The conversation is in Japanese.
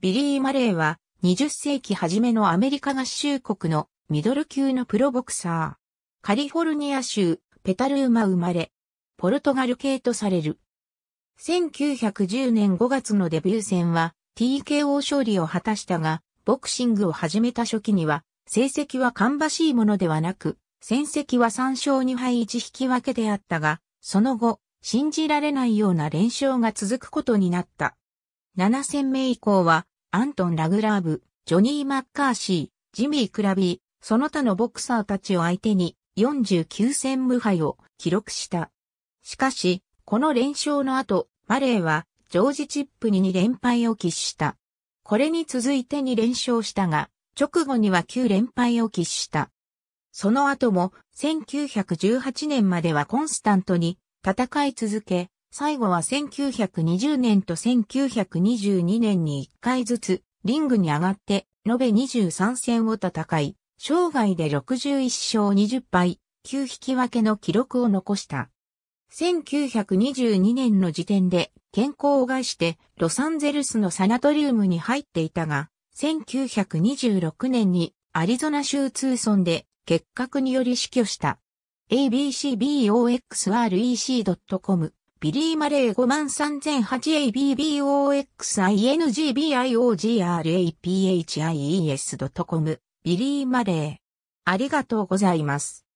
ビリー・マレーは20世紀初めのアメリカ合衆国のミドル級のプロボクサー。カリフォルニア州ペタルーマ生まれ、ポルトガル系とされる。1910年5月のデビュー戦は TKO 勝利を果たしたが、ボクシングを始めた初期には、成績は芳しいものではなく、戦績は3勝2敗1引き分けであったが、その後、信じられないような連勝が続くことになった。7戦目以降は、アントン・ラグラーブ、ジョニー・マッカーシー、ジミー・クラビー、その他のボクサーたちを相手に49戦無敗を記録した。しかし、この連勝の後、マレーはジョージ・チップに2連敗を喫した。これに続いて2連勝したが、直後には9連敗を喫した。その後も1918年まではコンスタントに戦い続け、最後は1920年と1922年に1回ずつリングに上がって延べ23戦を戦い、生涯で61勝20敗、9引き分けの記録を残した。1922年の時点で健康を害してロサンゼルスのサナトリウムに入っていたが、1926年にアリゾナ州ツーソンで結核により死去した。abcboxrec.com ビリー・マレー 53008ABBOXINGBIOGRAPHIES.com ビリー・マレー。ありがとうございます。